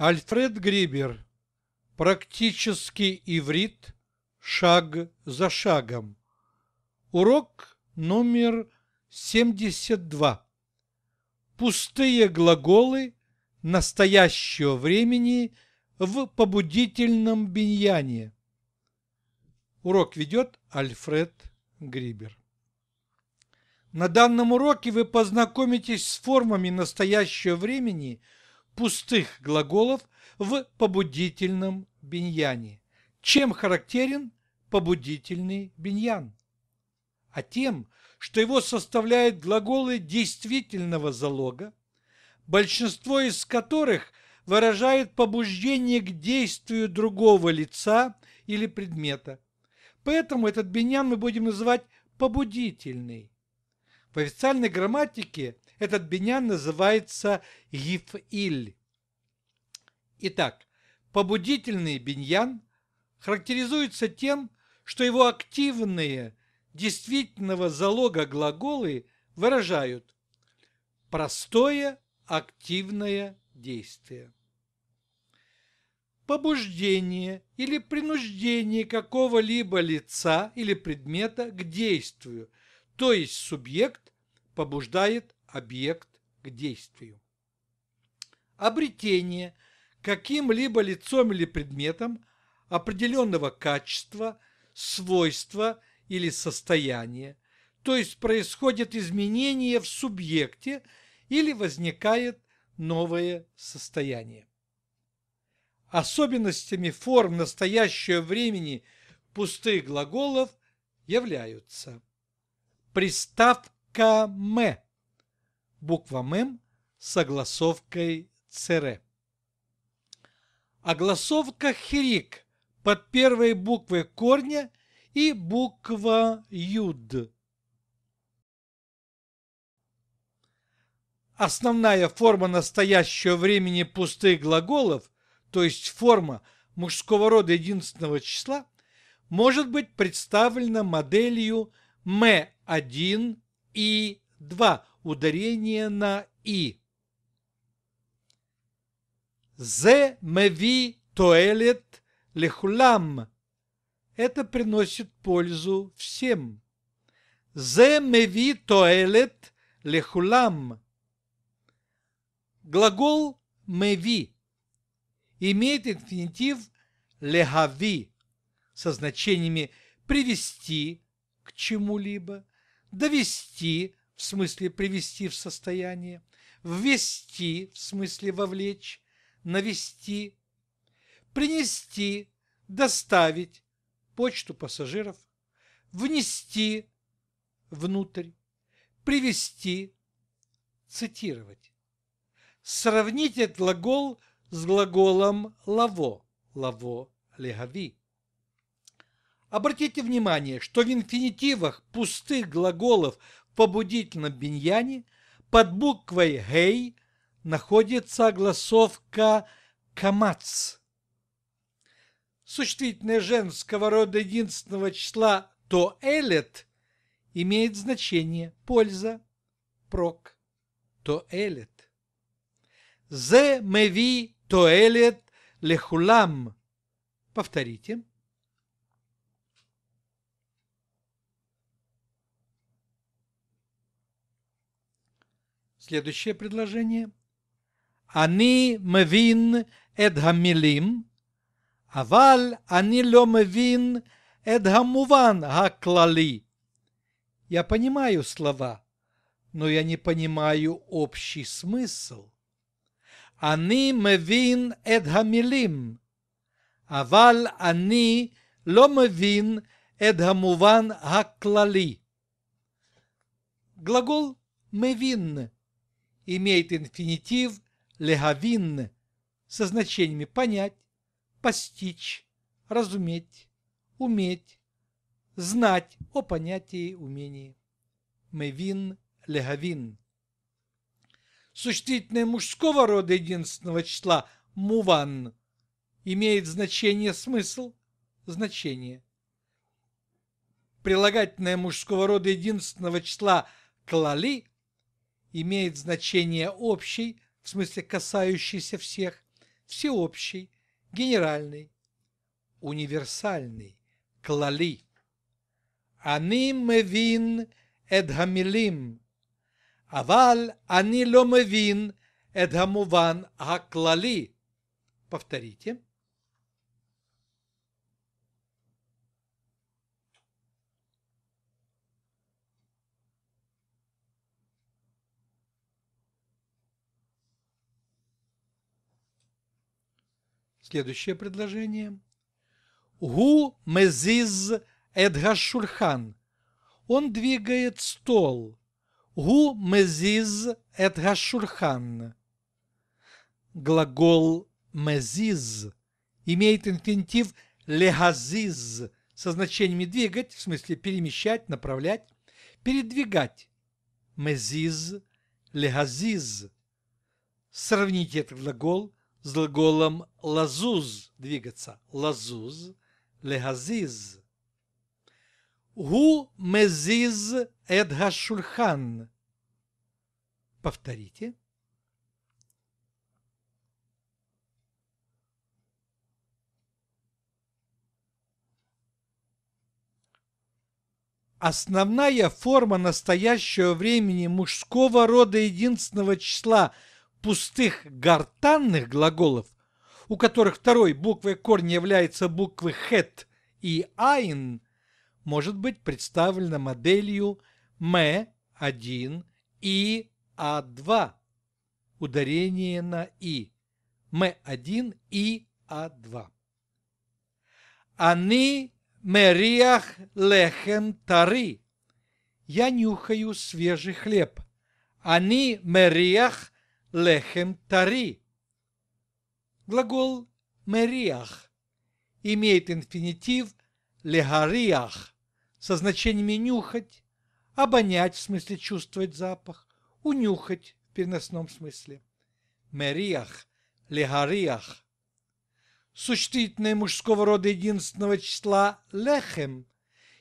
Альфред Грибер. Практический иврит. Шаг за шагом. Урок номер 72. Пустые глаголы настоящего времени в побудительном биньяне. Урок ведет Альфред Грибер. На данном уроке вы познакомитесь с формами настоящего времени – пустых глаголов в побудительном биньяне. Чем характерен побудительный биньян? А тем, что его составляют глаголы действительного залога, большинство из которых выражает побуждение к действию другого лица или предмета. Поэтому этот биньян мы будем называть побудительный. В официальной грамматике – этот биньян называется гифиль. Итак, побудительный биньян характеризуется тем, что его активные действительного залога глаголы выражают простое активное действие. Побуждение или принуждение какого-либо лица или предмета к действию, то есть субъект побуждает объект к действию. Обретение каким-либо лицом или предметом определенного качества, свойства или состояния, то есть происходит изменение в субъекте или возникает новое состояние. Особенностями форм настоящего времени пустых глаголов являются приставка «м» буква МЭМ с огласовкой ЦР. Огласовка хирик под первой буквой корня и буква юд. Основная форма настоящего времени пустых глаголов, то есть форма мужского рода единственного числа, может быть представлена моделью М1 и 2 ударение на «и». «Зе мэви тоэлет лехулам» – это приносит пользу всем. «Зе мэви тоэлет лехулам» – глагол меви имеет инфинитив «лехави» со значениями «привести», к чему-либо, довести в смысле привести в состояние, ввести, в смысле вовлечь, навести, принести, доставить почту пассажиров, внести внутрь, привести, цитировать. Сравните глагол с глаголом «лаво» – «лаво легави». Обратите внимание, что в инфинитивах пустых глаголов побудительном биньяне под буквой «гей» находится огласовка «камац». Существительное женского рода единственного числа то имеет значение польза, прок, то элет. Зе меви то элет лехулам. Повторите. Следующее предложение. Они мевин эд хамилим, авал они ло мевин эд хамуван Я понимаю слова, но я не понимаю общий смысл. Они мевин эд хамилим, авал они ло мевин эд хамуван Глагол «мевин» имеет инфинитив «легавин» со значениями «понять», «постичь», «разуметь», «уметь», «знать» о понятии «умении». «Мевин», «легавин». Существительное мужского рода единственного числа «муван» имеет значение «смысл», значение. Прилагательное мужского рода единственного числа «клали» имеет значение общий, в смысле касающийся всех, всеобщий, генеральный, универсальный, клали. они мевин эдхамилим המילים, они ломевин эдхамуван מבין את Повторите. Следующее предложение. Гу мезиз эдгашульхан. Он двигает стол. Гу мезиз эдгашульхан. Глагол мезиз имеет инфинитив легазиз со значениями двигать, в смысле перемещать, направлять, передвигать. Мезиз, легазиз. Сравните этот глагол с глаголом лазуз двигаться. Лазуз, легазиз. Гу мезиз Эдгашульхан. Повторите. Основная форма настоящего времени мужского рода единственного числа – пустых гортанных глаголов, у которых второй буквой корня является буквы «хет» и «айн», может быть представлена моделью «м1» и «а2». Ударение на «и». «м1» и «а2». «Они мериях лехем тари». Я нюхаю свежий хлеб. «Они мериях лехем тари. Глагол мериах имеет инфинитив легариах со значениями нюхать, обонять в смысле чувствовать запах, унюхать в переносном смысле. Мериах, легариах. Существительное мужского рода единственного числа лехем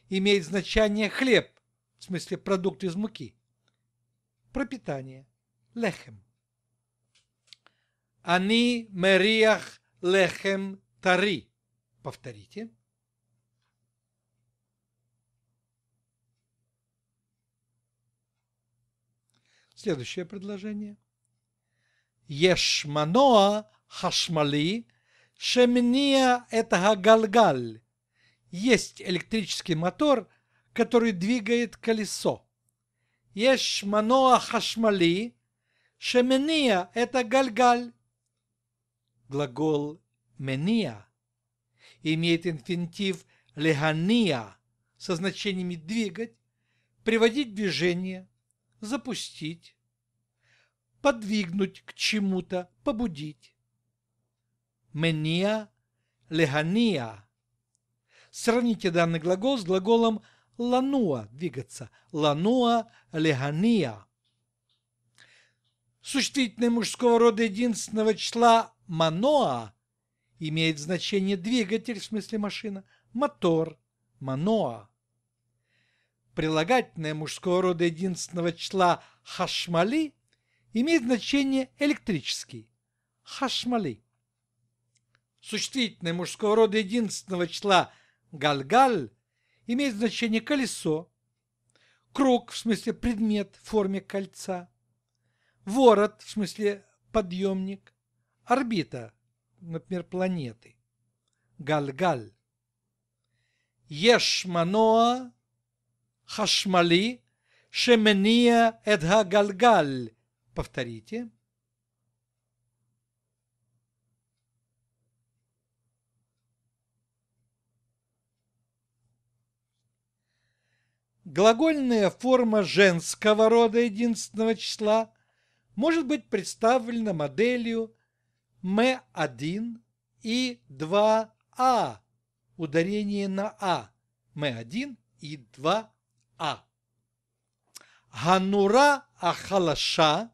имеет значение хлеб, в смысле продукт из муки. Пропитание. Лехем. Они мериях лехем тари. Повторите. Следующее предложение. Ешманоа хашмали шемния это галгаль. Есть электрический мотор, который двигает колесо. Ешманоа хашмали шемния это гальгаль. Глагол «мения» имеет инфинитив «легания» со значениями «двигать», «приводить движение», «запустить», «подвигнуть к чему-то», «побудить». «Мения» легания. Сравните данный глагол с глаголом лануа – двигаться. Лануа – легания. Существительное мужского рода единственного числа «маноа» имеет значение двигатель, в смысле машина, мотор, маноа. Прилагательное мужского рода единственного числа «хашмали» имеет значение электрический, «хашмали». Существительное мужского рода единственного числа «гальгаль» имеет значение колесо, круг, в смысле предмет в форме кольца, ворот, в смысле подъемник, орбита, например, планеты, галь-галь. Еш хашмали шемения эдга галь-галь. Повторите. Глагольная форма женского рода единственного числа может быть представлена моделью М1 и 2А, а, ударение на А, М1 и 2А. А. Ганура Ахалаша,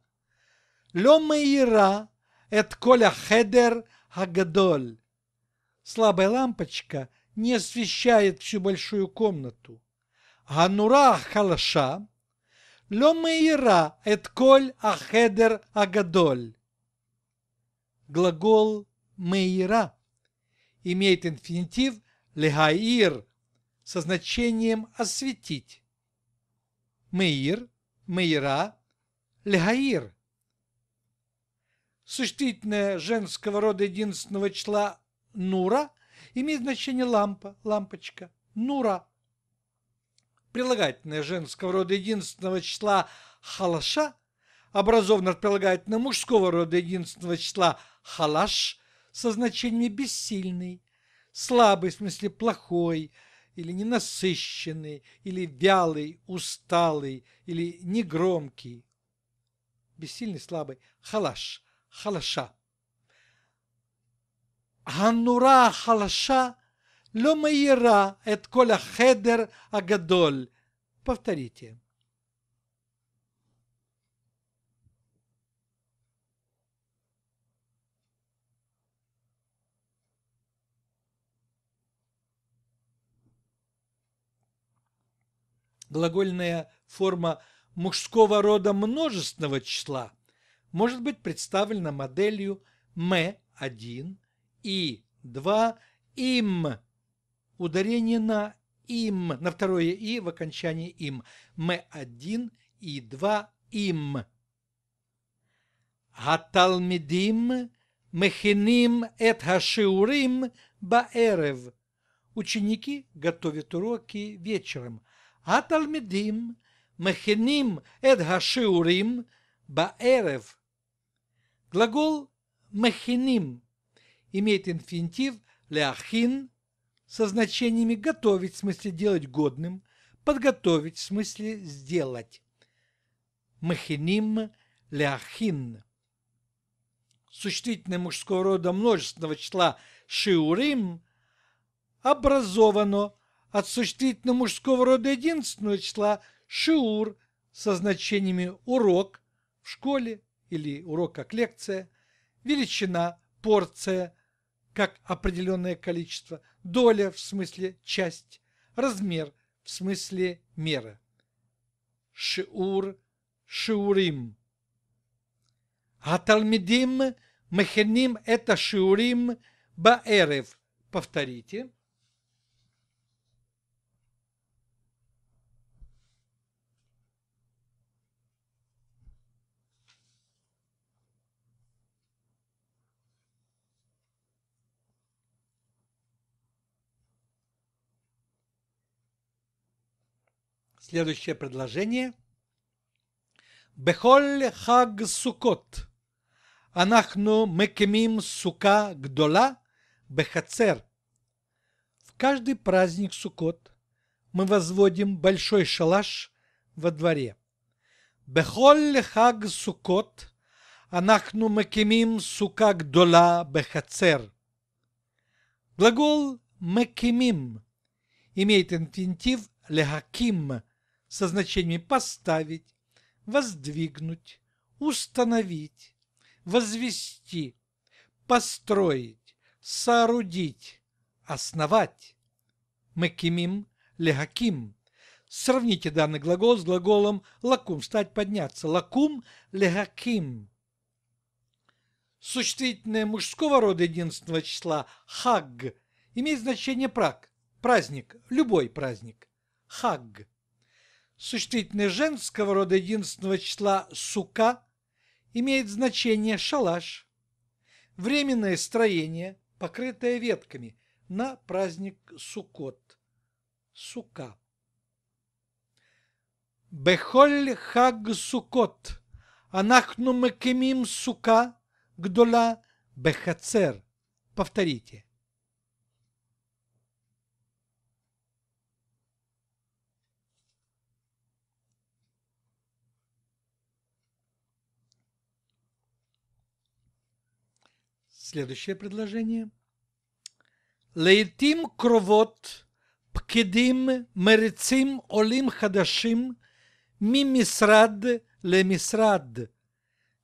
Лемаира, Эт Коля Хедер Хагадоль. Слабая лампочка не освещает всю большую комнату. Ганура Ахалаша ло мейра эт коль ахедер агадоль. Глагол мейра имеет инфинитив легаир со значением осветить. Мейр, мейра, легаир. Существительное женского рода единственного числа нура имеет значение лампа, лампочка, нура – прилагательное женского рода единственного числа «халаша» образовано от прилагательного мужского рода единственного числа «халаш» со значением «бессильный», «слабый» в смысле «плохой», или ненасыщенный, или вялый, усталый, или негромкий. Бессильный, слабый. Халаш, халаша. Ханура халаша Ло майера эт коля хедер агадоль. Повторите. Глагольная форма мужского рода множественного числа может быть представлена моделью м один и два «им» Ударение на «им», на второе «и» в окончании «им». «М1» и «2» «им». «Гаталмидим мехиним эт хашиурим баэрев». Ученики готовят уроки вечером. «Гаталмидим мехиним эт хашиурим баэрев». Глагол «мехиним» имеет инфинитив «ляхин» со значениями «готовить» в смысле «делать годным», «подготовить» в смысле «сделать». Махиним ляхин. Существительное мужского рода множественного числа шиурим образовано от существительного мужского рода единственного числа шиур со значениями урок в школе или урок как лекция, величина, порция, как определенное количество, доля в смысле часть, размер в смысле мера. Шиур, шиурим. А талмидим мехеним это шиурим баэрев. Повторите. Следующее предложение. Бехоль хаг сукот. Анахну мекемим сука гдола бехацер. В каждый праздник сукот мы возводим большой шалаш во дворе. Бехоль хаг сукот. Анахну мекемим сука гдола бехацер. Глагол мекемим имеет инфинитив лехаким – со значениями «поставить», «воздвигнуть», «установить», «возвести», «построить», «соорудить», «основать». «Мекимим», «легаким». Сравните данный глагол с глаголом «лакум» стать, «встать, подняться». «Лакум», «легаким». Существительное мужского рода единственного числа «хаг» имеет значение «прак», «праздник», «любой праздник». «Хаг» Существительное женского рода единственного числа «сука» имеет значение «шалаш». Временное строение, покрытое ветками, на праздник Суккот. Сука. Бехоль хаг Суккот. Анахну мекемим сука гдола бехацер. Повторите. Следующее предложение. Лейтим кровот пкедим мерцим олим хадашим мимисрад лемисрад.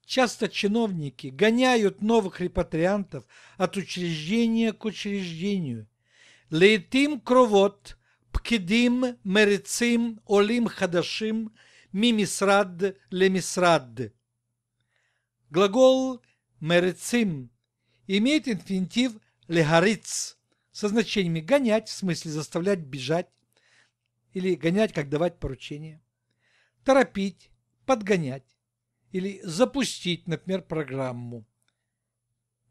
Часто чиновники гоняют новых репатриантов от учреждения к учреждению. Лейтим кровот пкедим мерцим олим хадашим мимисрад лемисрад. Глагол мерцим имеет инфинитив «легариц» со значениями «гонять», в смысле заставлять бежать, или «гонять, как давать поручение», «торопить», «подгонять» или «запустить», например, программу.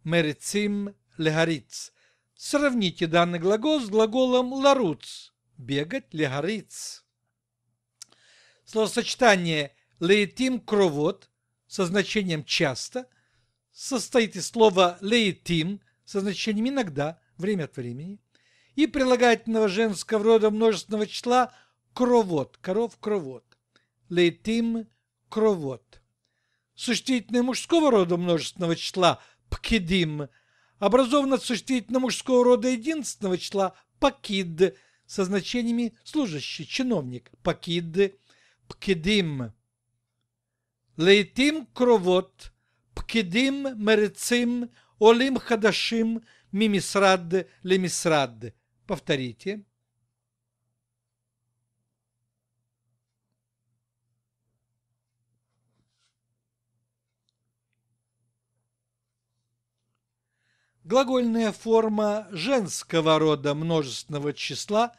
«Мерицим легариц». Сравните данный глагол с глаголом «ларуц» – «бегать», «легариц». Словосочетание «леетим кровот» со значением «часто» – состоит из слова «лейтим» со значением «иногда», «время от времени» и прилагательного женского рода множественного числа «кровот», «коров-кровот», «лейтим» – «кровот». Существительное мужского рода множественного числа «пкедим» образовано от существительного мужского рода единственного числа «пакид» со значениями «служащий», «чиновник», «пакид», «пкедим». «Лейтим» – «кровот», פקידים מריצים עולים חדשים ממשרד למשרד. Повторите. Глагольная форма женского рода множественного числа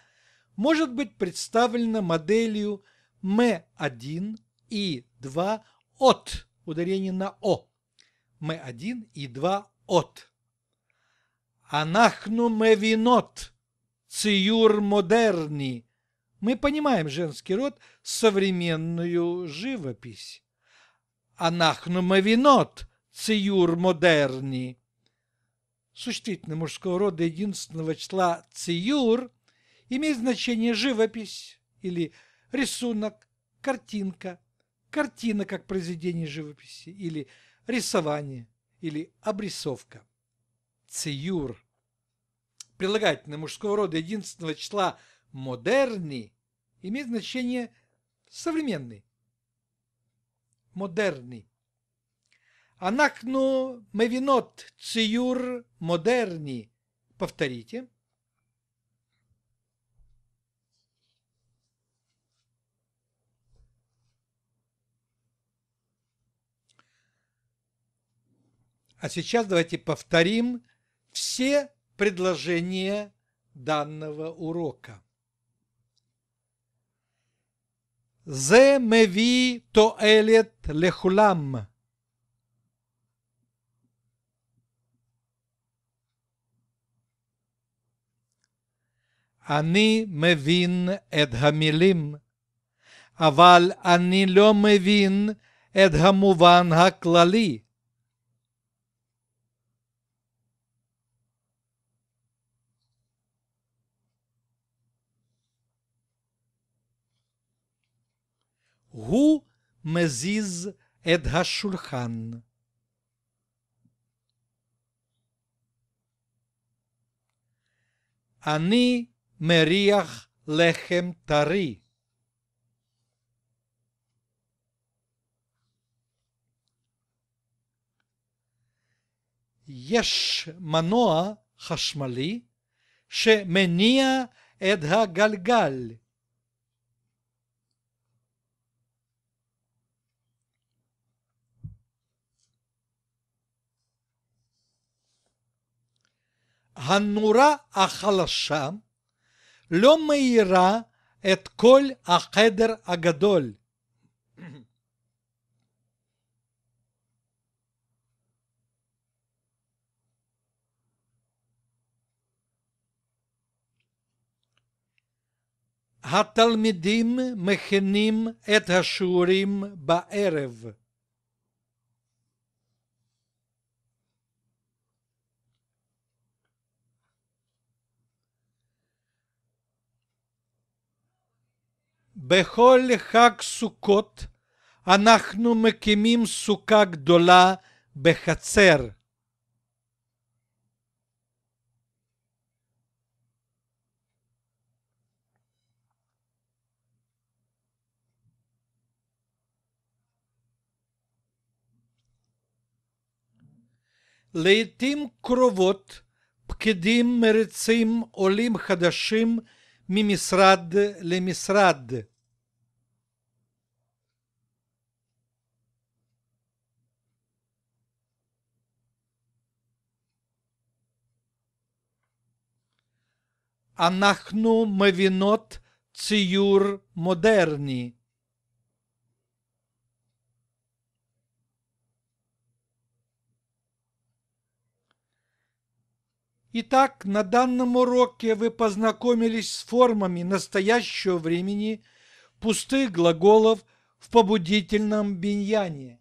может быть представлена моделью «м1» и «2» от ударение на «о» мы один и два от. Анахну мы винот циюр модерни. Мы понимаем женский род, современную живопись. Анахну мы винот циюр модерни. Существительно мужского рода единственного числа циюр имеет значение живопись или рисунок, картинка, картина как произведение живописи или рисунок рисование или обрисовка. Циюр. Прилагательное мужского рода единственного числа «модерни» имеет значение «современный». Модерни. Анакну мевинот циюр модерни. Повторите. А сейчас давайте повторим все предложения данного урока. זה מביא תועלת לכולם. אני מבין את המילים, אבל אני לא מבין את המובן הכללי. הוא מזיז את השולחן. אני מריח לחם טרי. יש מנוע חשמלי שמניע את הגלגל. הנורה החלשה לא מאירה את כל החדר הגדול. התלמידים מכינים את השיעורים בערב. בכל חג סוכות אנחנו מקימים סוכה גדולה בחצר. לעתים קרובות פקידים מריצים עולים חדשים ממשרד למשרד. Анахну мевінот ціюр модерні. Итак, на данном уроке вы познакомились с формами настоящего времени пустых глаголов в побудительном биньяне.